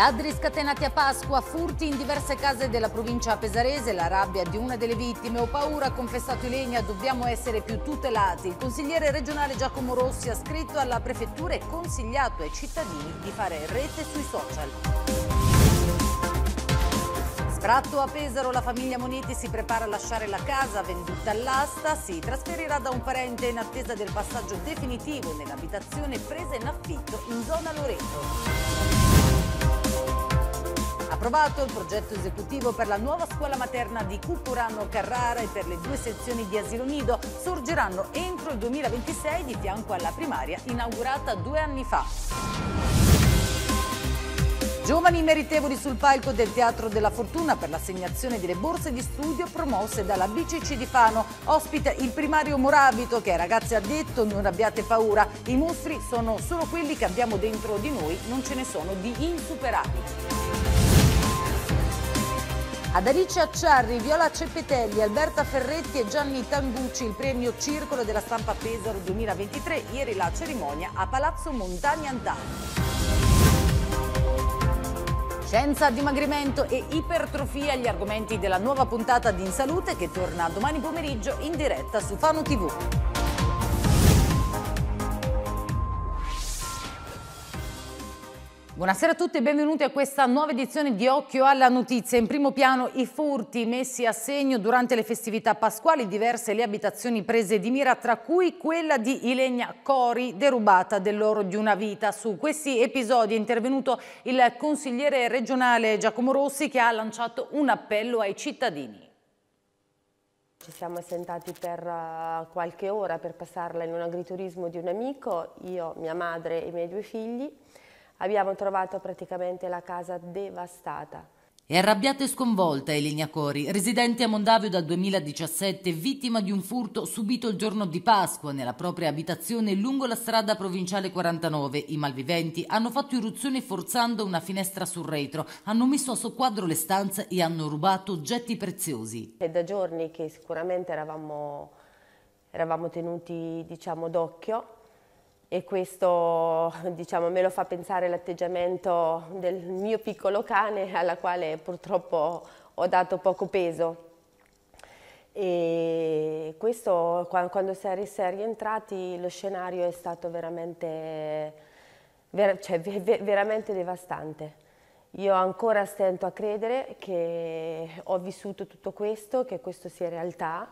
Ladri scatenati a Pasqua, furti in diverse case della provincia pesarese, la rabbia di una delle vittime, ho paura, ha confessato Ilegna, dobbiamo essere più tutelati. Il consigliere regionale Giacomo Rossi ha scritto alla prefettura e consigliato ai cittadini di fare rete sui social. Tratto a Pesaro, la famiglia Moniti si prepara a lasciare la casa venduta all'asta, si trasferirà da un parente in attesa del passaggio definitivo nell'abitazione presa in affitto in zona Loreto approvato il progetto esecutivo per la nuova scuola materna di Cucurano Carrara e per le due sezioni di asilo nido sorgeranno entro il 2026 di fianco alla primaria inaugurata due anni fa. Giovani meritevoli sul palco del Teatro della Fortuna per l'assegnazione delle borse di studio promosse dalla BCC di Fano. Ospita il primario Morabito che ragazzi ha detto non abbiate paura, i mostri sono solo quelli che abbiamo dentro di noi, non ce ne sono di insuperabili. Ad Alice Acciarri, Viola Cepetelli, Alberta Ferretti e Gianni Tambucci il premio Circolo della Stampa Pesaro 2023, ieri la cerimonia a Palazzo Montagna Antano. Scienza, dimagrimento e ipertrofia, gli argomenti della nuova puntata di In Salute che torna domani pomeriggio in diretta su Fano TV. Buonasera a tutti e benvenuti a questa nuova edizione di Occhio alla Notizia. In primo piano i furti messi a segno durante le festività pasquali, diverse le abitazioni prese di mira, tra cui quella di Ilegna Cori, derubata dell'oro di una vita. Su questi episodi è intervenuto il consigliere regionale Giacomo Rossi che ha lanciato un appello ai cittadini. Ci siamo sentati per eh, qualche ora per passarla in un agriturismo di un amico, io, mia madre e i miei due figli abbiamo trovato praticamente la casa devastata. È arrabbiata e sconvolta Elenia Cori, residente a Mondavio dal 2017, vittima di un furto subito il giorno di Pasqua nella propria abitazione lungo la strada provinciale 49. I malviventi hanno fatto irruzione forzando una finestra sul retro, hanno messo a soquadro le stanze e hanno rubato oggetti preziosi. È da giorni che sicuramente eravamo, eravamo tenuti diciamo, d'occhio e questo diciamo, me lo fa pensare l'atteggiamento del mio piccolo cane alla quale purtroppo ho dato poco peso. E questo quando si è rientrati lo scenario è stato veramente, ver cioè, ver veramente devastante. Io ancora stento a credere che ho vissuto tutto questo, che questo sia realtà,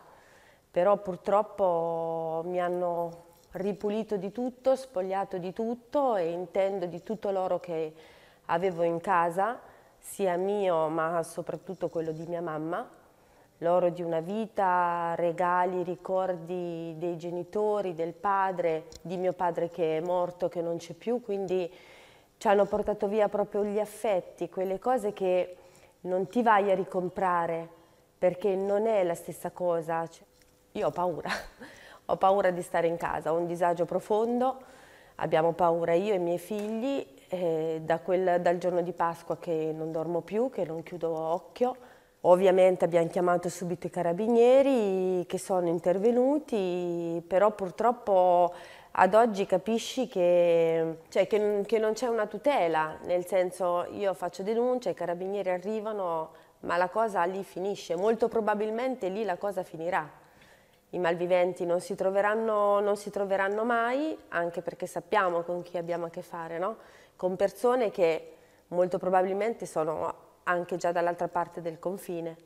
però purtroppo mi hanno ripulito di tutto, spogliato di tutto e intendo di tutto l'oro che avevo in casa, sia mio ma soprattutto quello di mia mamma, l'oro di una vita, regali, ricordi dei genitori, del padre, di mio padre che è morto, che non c'è più, quindi ci hanno portato via proprio gli affetti, quelle cose che non ti vai a ricomprare perché non è la stessa cosa. Cioè, io ho paura ho paura di stare in casa, ho un disagio profondo, abbiamo paura io e i miei figli, eh, da quel, dal giorno di Pasqua che non dormo più, che non chiudo occhio. Ovviamente abbiamo chiamato subito i carabinieri che sono intervenuti, però purtroppo ad oggi capisci che, cioè, che, che non c'è una tutela, nel senso io faccio denuncia, i carabinieri arrivano, ma la cosa lì finisce, molto probabilmente lì la cosa finirà i malviventi non si, non si, troveranno, mai, anche perché sappiamo con chi abbiamo a che fare, no? con persone che molto probabilmente sono anche già dall'altra parte del confine,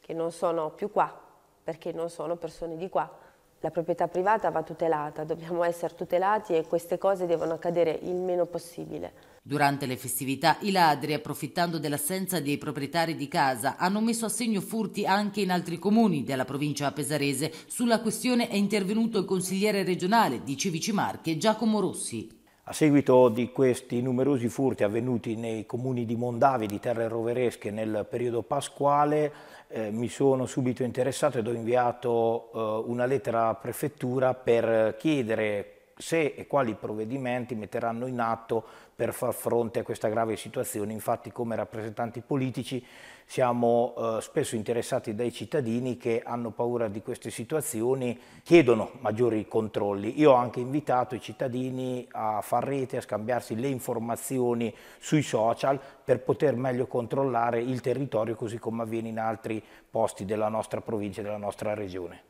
che non sono più qua, perché non sono persone di qua la proprietà privata va tutelata, dobbiamo essere tutelati e queste cose devono accadere il meno possibile. Durante le festività i ladri, approfittando dell'assenza dei proprietari di casa, hanno messo a segno furti anche in altri comuni della provincia pesarese. Sulla questione è intervenuto il consigliere regionale di Civici Marche, Giacomo Rossi. A seguito di questi numerosi furti avvenuti nei comuni di Mondavi, di Terre Roveresche nel periodo pasquale, eh, mi sono subito interessato ed ho inviato eh, una lettera alla prefettura per chiedere se e quali provvedimenti metteranno in atto per far fronte a questa grave situazione. Infatti come rappresentanti politici siamo eh, spesso interessati dai cittadini che hanno paura di queste situazioni, chiedono maggiori controlli. Io ho anche invitato i cittadini a far rete, a scambiarsi le informazioni sui social per poter meglio controllare il territorio così come avviene in altri posti della nostra provincia e della nostra regione.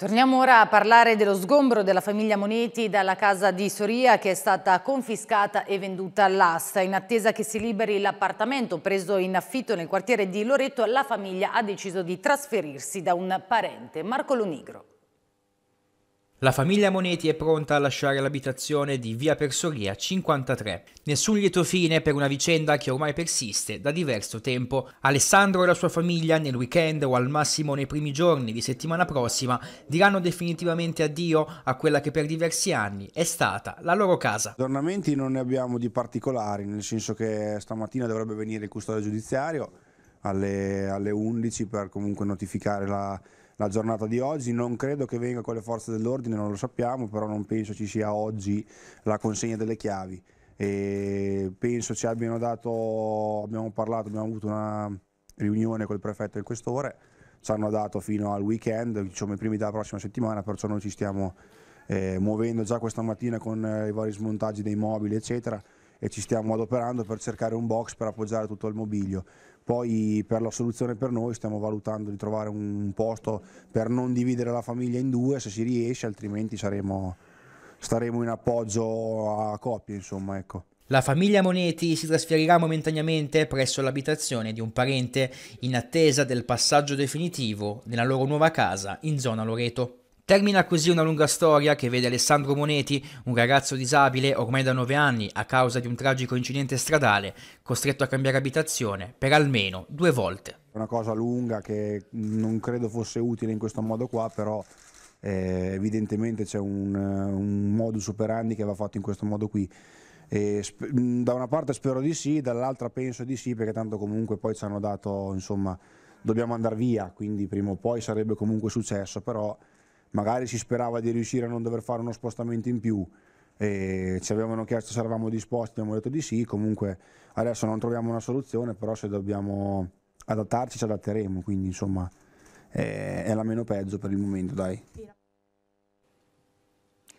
Torniamo ora a parlare dello sgombro della famiglia Moneti dalla casa di Soria che è stata confiscata e venduta all'asta. In attesa che si liberi l'appartamento preso in affitto nel quartiere di Loreto, la famiglia ha deciso di trasferirsi da un parente, Marco Lunigro. La famiglia Moneti è pronta a lasciare l'abitazione di via Persoria 53. Nessun lieto fine per una vicenda che ormai persiste da diverso tempo. Alessandro e la sua famiglia nel weekend o al massimo nei primi giorni di settimana prossima diranno definitivamente addio a quella che per diversi anni è stata la loro casa. Aggiornamenti non ne abbiamo di particolari, nel senso che stamattina dovrebbe venire il custode giudiziario alle, alle 11 per comunque notificare la la giornata di oggi. Non credo che venga con le forze dell'ordine, non lo sappiamo, però non penso ci sia oggi la consegna delle chiavi. E penso ci abbiano dato, abbiamo parlato, abbiamo avuto una riunione col prefetto in quest'ora, ci hanno dato fino al weekend, diciamo i primi della prossima settimana, perciò noi ci stiamo eh, muovendo già questa mattina con eh, i vari smontaggi dei mobili, eccetera e ci stiamo adoperando per cercare un box per appoggiare tutto il mobilio. Poi per la soluzione per noi stiamo valutando di trovare un posto per non dividere la famiglia in due se si riesce, altrimenti saremo, staremo in appoggio a coppie, insomma, ecco. La famiglia Moneti si trasferirà momentaneamente presso l'abitazione di un parente in attesa del passaggio definitivo nella loro nuova casa in zona Loreto. Termina così una lunga storia che vede Alessandro Moneti, un ragazzo disabile ormai da 9 anni a causa di un tragico incidente stradale, costretto a cambiare abitazione per almeno due volte. Una cosa lunga che non credo fosse utile in questo modo qua, però eh, evidentemente c'è un, un modus operandi che va fatto in questo modo qui. E da una parte spero di sì, dall'altra penso di sì, perché tanto comunque poi ci hanno dato, insomma, dobbiamo andare via, quindi prima o poi sarebbe comunque successo, però magari si sperava di riuscire a non dover fare uno spostamento in più, e ci avevano chiesto se eravamo disposti, abbiamo detto di sì, comunque adesso non troviamo una soluzione, però se dobbiamo adattarci ci adatteremo, quindi insomma è, è la meno peggio per il momento, dai.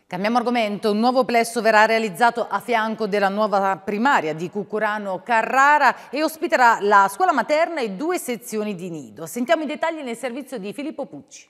Cambiamo argomento, un nuovo plesso verrà realizzato a fianco della nuova primaria di Cucurano Carrara e ospiterà la scuola materna e due sezioni di nido. Sentiamo i dettagli nel servizio di Filippo Pucci.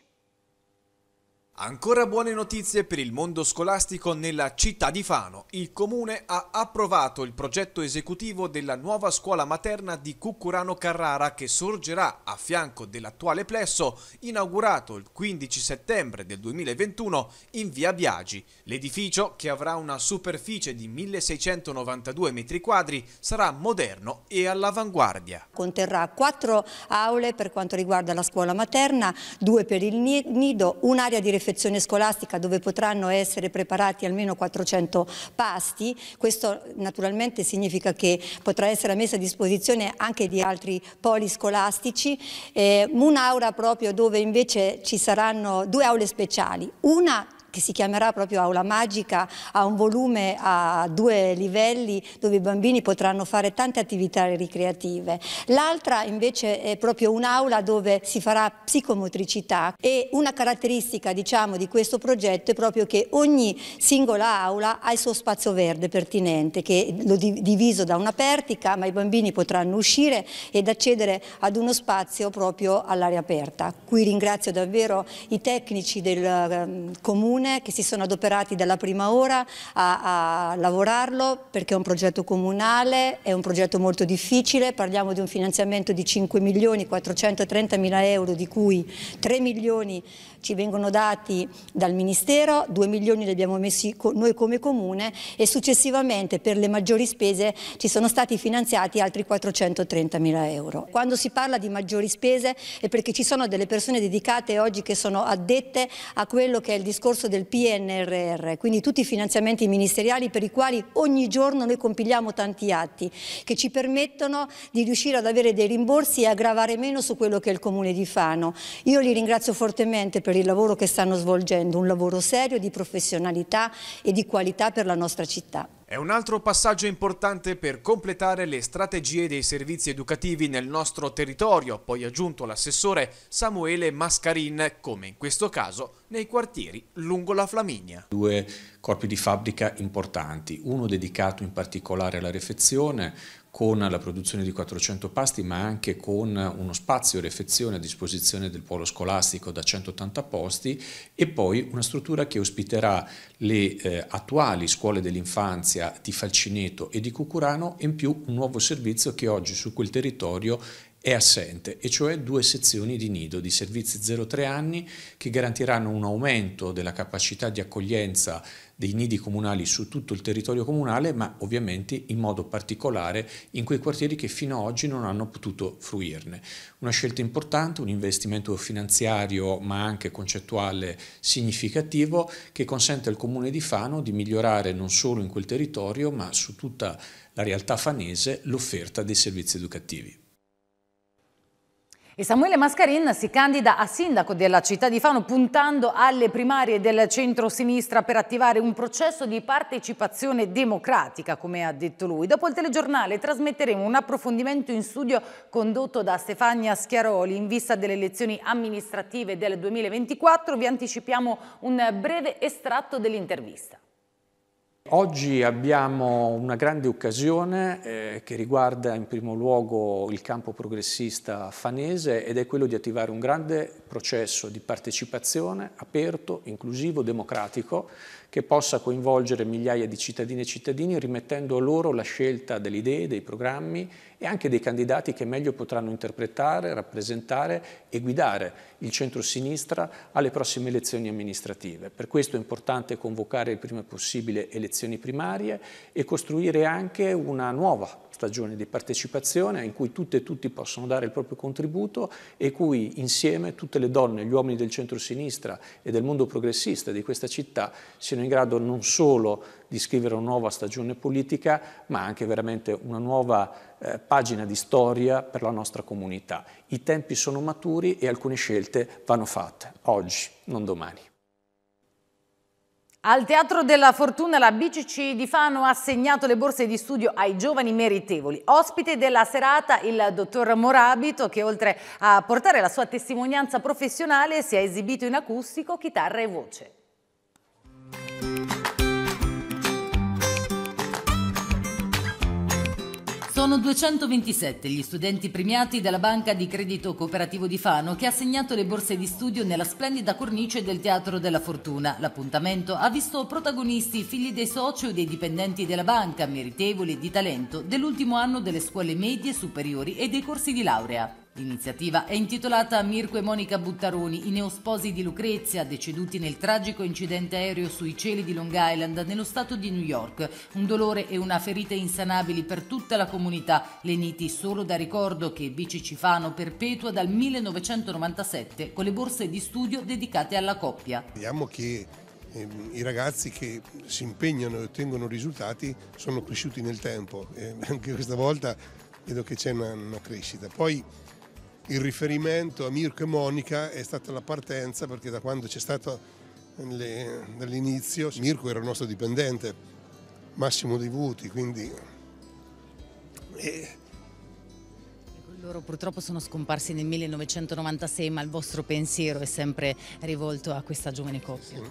Ancora buone notizie per il mondo scolastico nella città di Fano. Il comune ha approvato il progetto esecutivo della nuova scuola materna di Cucurano Carrara che sorgerà a fianco dell'attuale plesso inaugurato il 15 settembre del 2021 in via Biagi. L'edificio, che avrà una superficie di 1692 m2, sarà moderno e all'avanguardia. Conterrà quattro aule per quanto riguarda la scuola materna, due per il nido, un'area di referenza confezione scolastica dove potranno essere preparati almeno 400 pasti. Questo naturalmente significa che potrà essere messa a disposizione anche di altri poli scolastici. Eh, un'aula proprio dove invece ci saranno due aule speciali, una che si chiamerà proprio Aula Magica, ha un volume a due livelli dove i bambini potranno fare tante attività ricreative. L'altra invece è proprio un'aula dove si farà psicomotricità e una caratteristica diciamo, di questo progetto è proprio che ogni singola aula ha il suo spazio verde pertinente che lo diviso da una pertica ma i bambini potranno uscire ed accedere ad uno spazio proprio all'aria aperta. Qui ringrazio davvero i tecnici del um, comune comune che si sono adoperati dalla prima ora a, a lavorarlo perché è un progetto comunale, è un progetto molto difficile, parliamo di un finanziamento di 5 milioni 430 mila euro di cui 3 milioni ci vengono dati dal Ministero, 2 milioni li abbiamo messi noi come comune e successivamente per le maggiori spese ci sono stati finanziati altri 430 mila euro. Quando si parla di maggiori spese è perché ci sono delle persone dedicate oggi che sono addette a quello che è il discorso del PNRR, quindi tutti i finanziamenti ministeriali per i quali ogni giorno noi compiliamo tanti atti che ci permettono di riuscire ad avere dei rimborsi e a gravare meno su quello che è il Comune di Fano. Io li ringrazio fortemente per il lavoro che stanno svolgendo, un lavoro serio di professionalità e di qualità per la nostra città. È un altro passaggio importante per completare le strategie dei servizi educativi nel nostro territorio, poi aggiunto l'assessore Samuele Mascarin, come in questo caso nei quartieri lungo la Flaminia. Due corpi di fabbrica importanti, uno dedicato in particolare alla refezione con la produzione di 400 pasti, ma anche con uno spazio refezione a disposizione del polo scolastico da 180 posti e poi una struttura che ospiterà le eh, attuali scuole dell'infanzia di Falcineto e di Cucurano e in più un nuovo servizio che oggi su quel territorio è assente, e cioè due sezioni di nido di servizi 0-3 anni che garantiranno un aumento della capacità di accoglienza dei nidi comunali su tutto il territorio comunale, ma ovviamente in modo particolare in quei quartieri che fino ad oggi non hanno potuto fruirne. Una scelta importante, un investimento finanziario ma anche concettuale significativo che consente al comune di Fano di migliorare non solo in quel territorio ma su tutta la realtà fanese l'offerta dei servizi educativi. E Samuele Mascarin si candida a sindaco della città di Fano puntando alle primarie del centro-sinistra per attivare un processo di partecipazione democratica, come ha detto lui. Dopo il telegiornale trasmetteremo un approfondimento in studio condotto da Stefania Schiaroli in vista delle elezioni amministrative del 2024. Vi anticipiamo un breve estratto dell'intervista. Oggi abbiamo una grande occasione eh, che riguarda in primo luogo il campo progressista fanese ed è quello di attivare un grande processo di partecipazione aperto, inclusivo, democratico che possa coinvolgere migliaia di cittadine e cittadini rimettendo a loro la scelta delle idee, dei programmi e anche dei candidati che meglio potranno interpretare, rappresentare e guidare il centro-sinistra alle prossime elezioni amministrative. Per questo è importante convocare il prima possibile elezioni primarie e costruire anche una nuova stagione di partecipazione in cui tutte e tutti possono dare il proprio contributo e cui insieme tutte le donne, gli uomini del centro-sinistra e del mondo progressista di questa città siano in grado non solo di scrivere una nuova stagione politica, ma anche veramente una nuova eh, pagina di storia per la nostra comunità. I tempi sono maturi e alcune scelte vanno fatte, oggi, non domani. Al Teatro della Fortuna la BCC di Fano ha assegnato le borse di studio ai giovani meritevoli. Ospite della serata il dottor Morabito che oltre a portare la sua testimonianza professionale si è esibito in acustico, chitarra e voce. Sono 227 gli studenti premiati dalla Banca di Credito Cooperativo di Fano che ha segnato le borse di studio nella splendida cornice del Teatro della Fortuna. L'appuntamento ha visto protagonisti i figli dei soci o dei dipendenti della banca, meritevoli di talento, dell'ultimo anno delle scuole medie superiori e dei corsi di laurea. L'iniziativa è intitolata a Mirko e Monica Buttaroni, i neosposi di Lucrezia, deceduti nel tragico incidente aereo sui cieli di Long Island nello stato di New York. Un dolore e una ferita insanabili per tutta la comunità, leniti solo da ricordo che Bici Cifano perpetua dal 1997 con le borse di studio dedicate alla coppia. Vediamo che ehm, i ragazzi che si impegnano e ottengono risultati sono cresciuti nel tempo e anche questa volta vedo che c'è una, una crescita. Poi il riferimento a Mirko e Monica è stata la partenza perché da quando c'è stato dall'inizio Mirko era il nostro dipendente, Massimo Di Vuti, quindi... E... Ecco, loro purtroppo sono scomparsi nel 1996, ma il vostro pensiero è sempre rivolto a questa giovane coppia.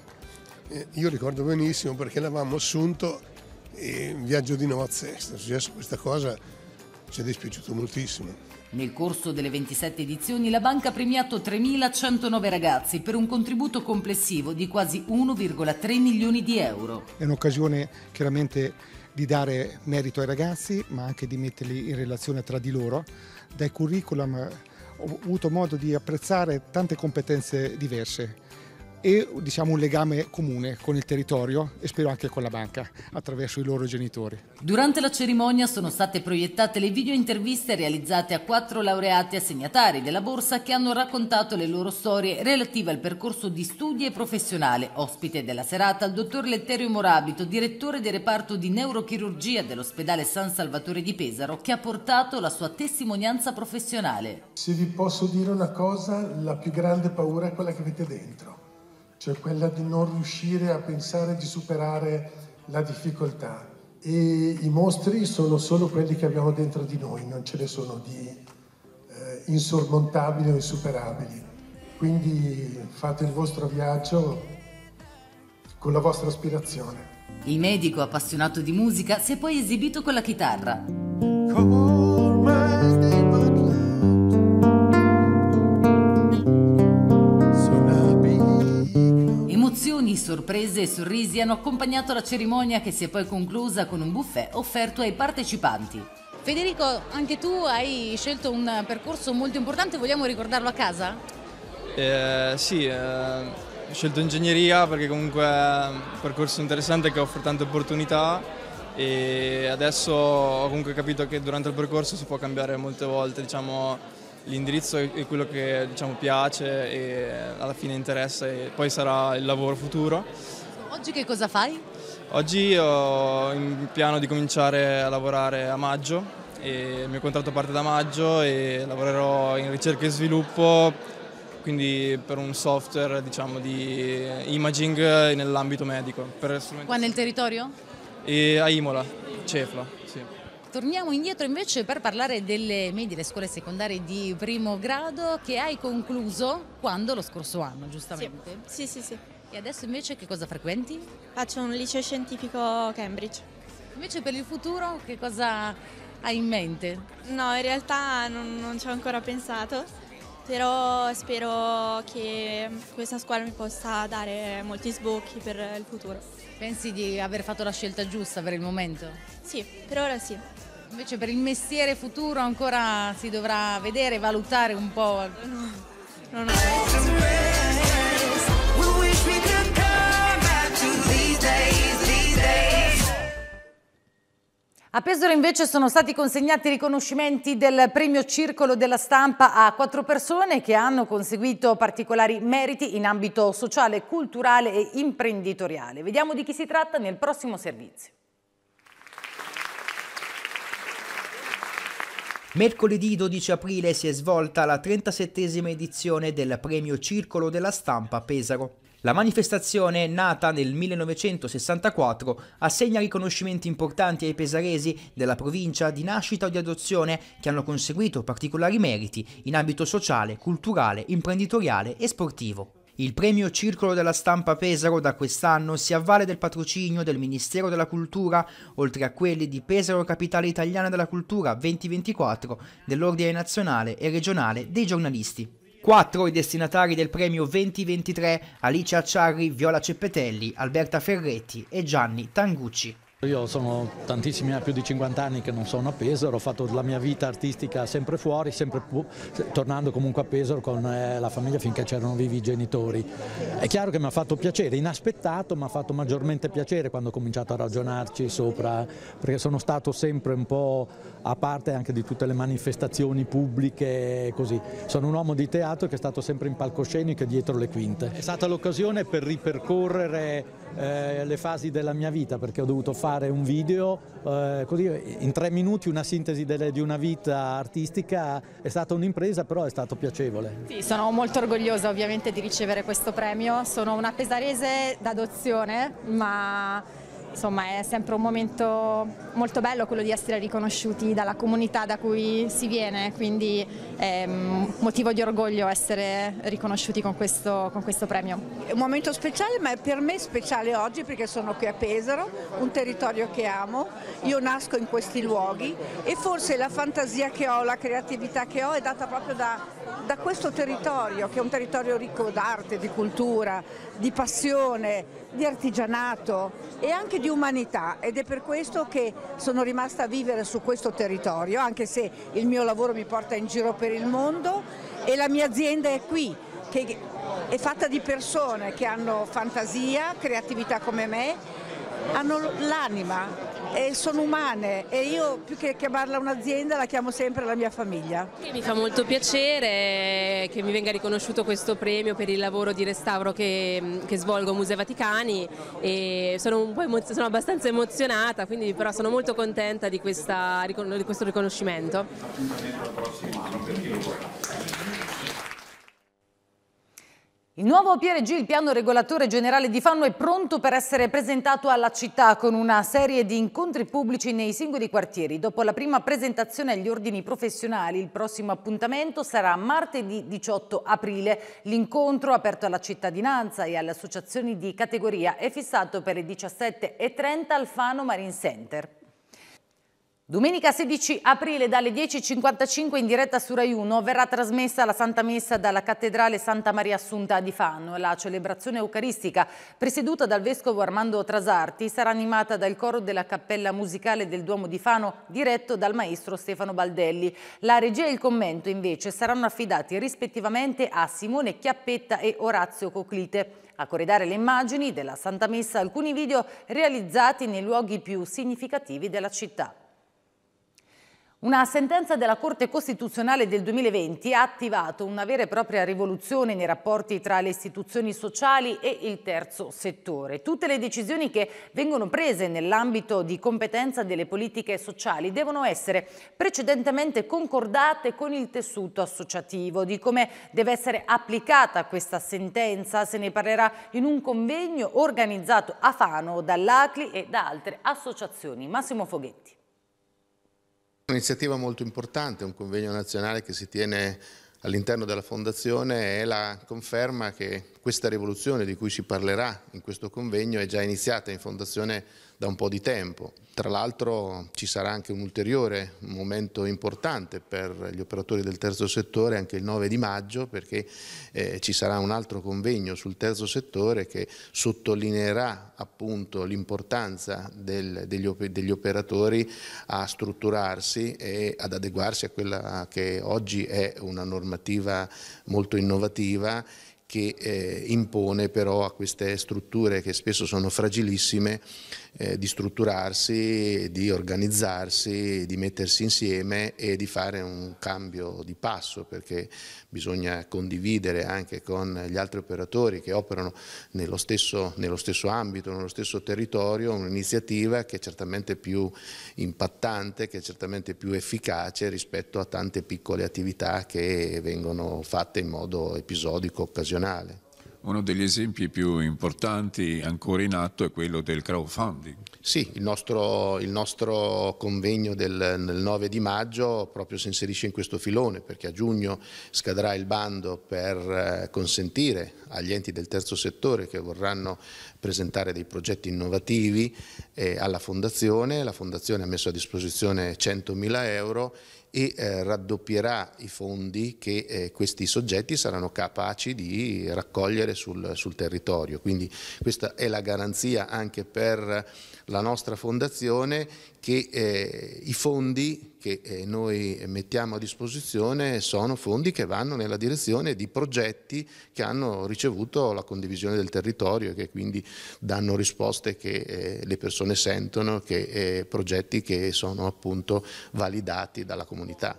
Eh, io ricordo benissimo perché l'avevamo assunto in viaggio di nozze, è successo questa cosa, ci è dispiaciuto moltissimo. Nel corso delle 27 edizioni la banca ha premiato 3.109 ragazzi per un contributo complessivo di quasi 1,3 milioni di euro. È un'occasione chiaramente di dare merito ai ragazzi ma anche di metterli in relazione tra di loro. Dai curriculum ho avuto modo di apprezzare tante competenze diverse e diciamo, un legame comune con il territorio e spero anche con la banca attraverso i loro genitori. Durante la cerimonia sono state proiettate le video interviste realizzate a quattro laureati assegnatari della borsa che hanno raccontato le loro storie relative al percorso di studi e professionale. Ospite della serata il dottor Letterio Morabito, direttore del reparto di neurochirurgia dell'ospedale San Salvatore di Pesaro, che ha portato la sua testimonianza professionale. Se vi posso dire una cosa, la più grande paura è quella che avete dentro cioè quella di non riuscire a pensare di superare la difficoltà. E i mostri sono solo quelli che abbiamo dentro di noi, non ce ne sono di eh, insormontabili o insuperabili. Quindi fate il vostro viaggio con la vostra aspirazione. Il medico appassionato di musica si è poi esibito con la chitarra. sorprese e sorrisi hanno accompagnato la cerimonia che si è poi conclusa con un buffet offerto ai partecipanti. Federico, anche tu hai scelto un percorso molto importante, vogliamo ricordarlo a casa? Eh, sì, eh, ho scelto ingegneria perché comunque è un percorso interessante che offre tante opportunità e adesso ho comunque capito che durante il percorso si può cambiare molte volte, diciamo l'indirizzo è quello che diciamo, piace e alla fine interessa e poi sarà il lavoro futuro. Oggi che cosa fai? Oggi ho in piano di cominciare a lavorare a maggio, il mio contratto parte da maggio e lavorerò in ricerca e sviluppo, quindi per un software diciamo, di imaging nell'ambito medico. Qua nel territorio? E a Imola, Cefla, sì. Torniamo indietro invece per parlare delle medie, le scuole secondarie di primo grado che hai concluso quando? Lo scorso anno, giustamente? Sì, sì, sì. sì. E adesso invece che cosa frequenti? Faccio un liceo scientifico Cambridge. Invece per il futuro che cosa hai in mente? No, in realtà non, non ci ho ancora pensato però spero che questa scuola mi possa dare molti sbocchi per il futuro. Pensi di aver fatto la scelta giusta per il momento? Sì, per ora sì. Invece per il mestiere futuro ancora si dovrà vedere, valutare un po'. No, no, no. A Pesaro invece sono stati consegnati i riconoscimenti del premio Circolo della Stampa a quattro persone che hanno conseguito particolari meriti in ambito sociale, culturale e imprenditoriale. Vediamo di chi si tratta nel prossimo servizio. Mercoledì 12 aprile si è svolta la 37esima edizione del premio Circolo della Stampa a Pesaro. La manifestazione, nata nel 1964, assegna riconoscimenti importanti ai pesaresi della provincia di nascita o di adozione che hanno conseguito particolari meriti in ambito sociale, culturale, imprenditoriale e sportivo. Il premio Circolo della Stampa Pesaro da quest'anno si avvale del patrocinio del Ministero della Cultura, oltre a quelli di Pesaro Capitale Italiana della Cultura 2024, dell'Ordine Nazionale e Regionale dei Giornalisti. Quattro i destinatari del premio 2023, Alicia Acciarri, Viola Ceppetelli, Alberta Ferretti e Gianni Tangucci. Io sono tantissimi anni, più di 50 anni che non sono a Pesaro, ho fatto la mia vita artistica sempre fuori, sempre tornando comunque a Pesaro con eh, la famiglia finché c'erano vivi i genitori. È chiaro che mi ha fatto piacere, inaspettato, ma ha fatto maggiormente piacere quando ho cominciato a ragionarci sopra, perché sono stato sempre un po' a parte anche di tutte le manifestazioni pubbliche così. Sono un uomo di teatro che è stato sempre in palcoscenico e dietro le quinte. È stata l'occasione per ripercorrere eh, le fasi della mia vita perché ho dovuto fare fare un video, eh, così in tre minuti una sintesi delle, di una vita artistica è stata un'impresa però è stato piacevole. Sì, sono molto orgogliosa ovviamente di ricevere questo premio, sono una pesarese d'adozione ma insomma è sempre un momento molto bello quello di essere riconosciuti dalla comunità da cui si viene, quindi è mm, motivo di orgoglio essere riconosciuti con questo, con questo premio. È un momento speciale ma è per me speciale oggi perché sono qui a Pesaro, un territorio che amo, io nasco in questi luoghi e forse la fantasia che ho, la creatività che ho è data proprio da, da questo territorio che è un territorio ricco d'arte, di cultura, di passione, di artigianato e anche di di umanità ed è per questo che sono rimasta a vivere su questo territorio, anche se il mio lavoro mi porta in giro per il mondo e la mia azienda è qui, che è fatta di persone che hanno fantasia, creatività come me, hanno l'anima e sono umane e io più che chiamarla un'azienda la chiamo sempre la mia famiglia. mi fa molto piacere eh, che mi venga riconosciuto questo premio per il lavoro di restauro che, mm, che svolgo a Museo Vaticani e sono, sono, abbastanza emozionata, quindi però sono molto contenta di, questa, di questo riconoscimento. Appuntamento al prossimo anno il nuovo PRG, il piano regolatore generale di Fanno, è pronto per essere presentato alla città con una serie di incontri pubblici nei singoli quartieri. Dopo la prima presentazione agli ordini professionali, il prossimo appuntamento sarà martedì 18 aprile. L'incontro, aperto alla cittadinanza e alle associazioni di categoria, è fissato per le 17.30 al Fano Marine Center. Domenica 16 aprile dalle 10.55 in diretta su Rai 1 verrà trasmessa la Santa Messa dalla Cattedrale Santa Maria Assunta di Fanno. La celebrazione eucaristica, presieduta dal Vescovo Armando Trasarti, sarà animata dal coro della Cappella Musicale del Duomo di Fano, diretto dal maestro Stefano Baldelli. La regia e il commento, invece, saranno affidati rispettivamente a Simone Chiappetta e Orazio Coclite. A corredare le immagini della Santa Messa alcuni video realizzati nei luoghi più significativi della città. Una sentenza della Corte Costituzionale del 2020 ha attivato una vera e propria rivoluzione nei rapporti tra le istituzioni sociali e il terzo settore. Tutte le decisioni che vengono prese nell'ambito di competenza delle politiche sociali devono essere precedentemente concordate con il tessuto associativo. Di come deve essere applicata questa sentenza se ne parlerà in un convegno organizzato a Fano dall'Acli e da altre associazioni. Massimo Foghetti. Un'iniziativa molto importante, un convegno nazionale che si tiene all'interno della Fondazione è la conferma che questa rivoluzione di cui si parlerà in questo convegno è già iniziata in Fondazione da un po' di tempo. Tra l'altro ci sarà anche un ulteriore momento importante per gli operatori del terzo settore anche il 9 di maggio perché eh, ci sarà un altro convegno sul terzo settore che sottolineerà appunto l'importanza degli, degli, operatori a strutturarsi e ad adeguarsi a quella che oggi è una normativa molto innovativa che eh, impone però a queste strutture che spesso sono fragilissime eh, di strutturarsi, di organizzarsi, di mettersi insieme e di fare un cambio di passo perché bisogna condividere anche con gli altri operatori che operano nello stesso, nello stesso ambito, nello stesso territorio, un'iniziativa che è certamente più impattante, che è certamente più efficace rispetto a tante piccole attività che vengono fatte in modo episodico, occasionale. Uno degli esempi più importanti ancora in atto è quello del crowdfunding. Sì, il nostro, il nostro convegno del, del, 9 di maggio proprio si inserisce in questo filone perché a giugno scadrà il bando per eh, consentire agli enti del terzo settore che vorranno presentare dei progetti innovativi eh, alla Fondazione. La Fondazione ha messo a disposizione 100.000 euro e eh, raddoppierà i fondi che eh, questi soggetti saranno capaci di raccogliere sul, sul, territorio. Quindi questa è la garanzia anche per la nostra fondazione che eh, i fondi che eh, noi mettiamo a disposizione sono fondi che vanno nella direzione di progetti che hanno ricevuto la condivisione del territorio e che quindi danno risposte che eh, le persone sentono, che eh, progetti che sono appunto validati dalla comunità.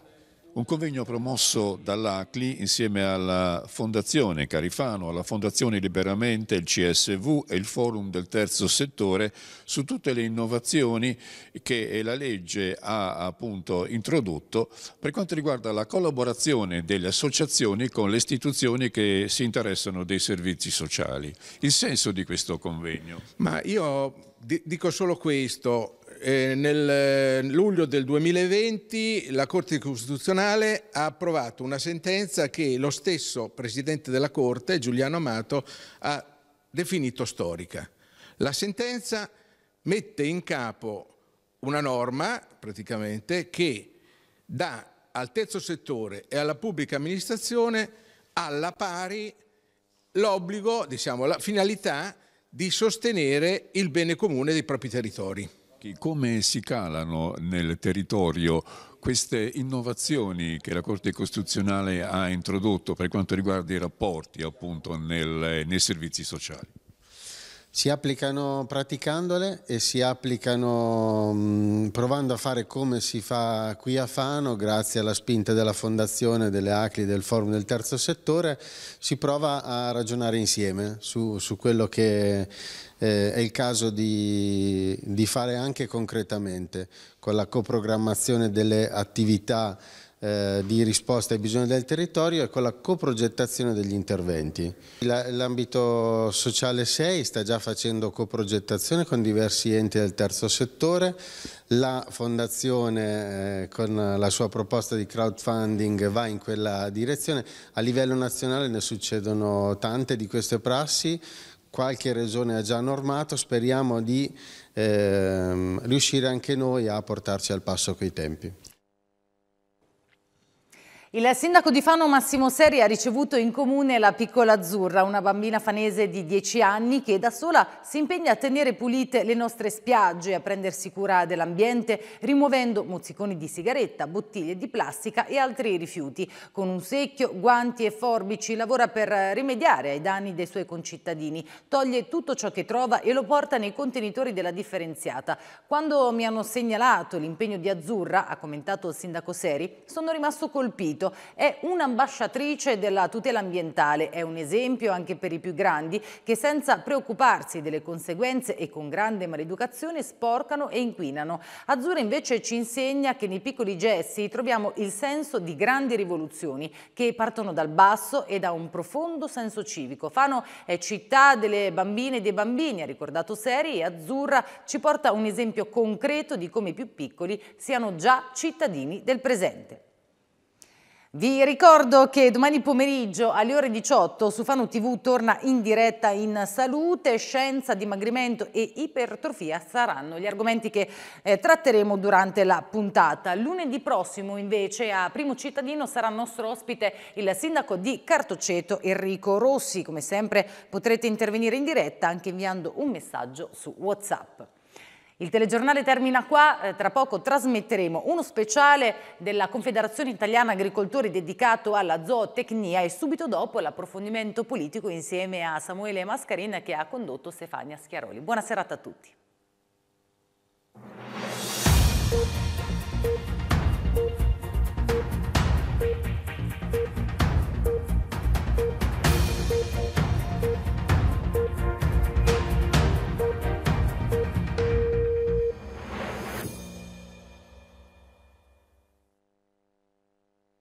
Un convegno promosso dall'ACLI insieme alla Fondazione Carifano, alla Fondazione Liberamente, il CSV e il Forum del Terzo Settore su tutte le innovazioni che la legge ha appunto introdotto per quanto riguarda la collaborazione delle associazioni con le istituzioni che si interessano dei servizi sociali. Il senso di questo convegno? Ma io dico solo questo, eh, nel eh, luglio del 2020 la Corte Costituzionale ha approvato una sentenza che lo stesso Presidente della Corte, Giuliano Amato, ha definito storica. La sentenza mette in capo una norma, praticamente, che dà al terzo settore e alla pubblica amministrazione alla pari l'obbligo, diciamo, la finalità di sostenere il bene comune dei propri territori come si calano nel territorio queste innovazioni che la Corte Costituzionale ha introdotto per quanto riguarda i rapporti appunto nel, nei servizi sociali? si applicano praticandole e si applicano mm, provando a fare come si fa qui a Fano, grazie alla spinta della Fondazione, delle ACLI, del Forum del Terzo Settore, si prova a ragionare insieme su, su quello che eh, è il caso di, di fare anche concretamente, con la coprogrammazione delle attività eh, di risposta ai bisogni del territorio e con la coprogettazione degli interventi. L'ambito sociale 6 sta già facendo coprogettazione con diversi enti del terzo settore, la fondazione eh, con la sua proposta di crowdfunding va in quella direzione, a livello nazionale ne succedono tante di queste prassi, qualche regione ha già normato, speriamo di eh, riuscire anche noi a portarci al passo coi tempi. Il sindaco di Fano Massimo Seri ha ricevuto in comune la piccola Azzurra, una bambina fanese di 10 anni che da sola si impegna a tenere pulite le nostre spiagge, a prendersi cura dell'ambiente, rimuovendo mozziconi di sigaretta, bottiglie di plastica e altri rifiuti. Con un secchio, guanti e forbici lavora per rimediare ai danni dei suoi concittadini, toglie tutto ciò che trova e lo porta nei contenitori della differenziata. Quando mi hanno segnalato l'impegno di Azzurra, ha commentato il sindaco Seri, sono rimasto colpito Unito. È un'ambasciatrice della tutela ambientale, è un esempio anche per i più grandi che senza preoccuparsi delle conseguenze e con grande maleducazione sporcano e inquinano. Azzurra invece ci insegna che nei piccoli gesti troviamo il senso di grandi rivoluzioni che partono dal basso e da un profondo senso civico. Fano è città delle bambine e dei bambini, ha ricordato Seri, e Azzurra ci porta un esempio concreto di come i più piccoli siano già cittadini del presente. Vi ricordo che domani pomeriggio alle ore 18 su Fano TV torna in diretta in salute, scienza, dimagrimento e ipertrofia saranno gli argomenti che eh, tratteremo durante la puntata. Lunedì prossimo invece a Primo Cittadino sarà nostro ospite il sindaco di Cartoceto Enrico Rossi. Come sempre potrete intervenire in diretta anche inviando un messaggio su Whatsapp. Il telegiornale termina qua, eh, tra poco trasmetteremo uno speciale della Confederazione Italiana Agricoltori dedicato alla zootecnia e subito dopo l'approfondimento politico insieme a Samuele Mascarin che ha condotto Stefania Schiaroli. Buona serata a tutti.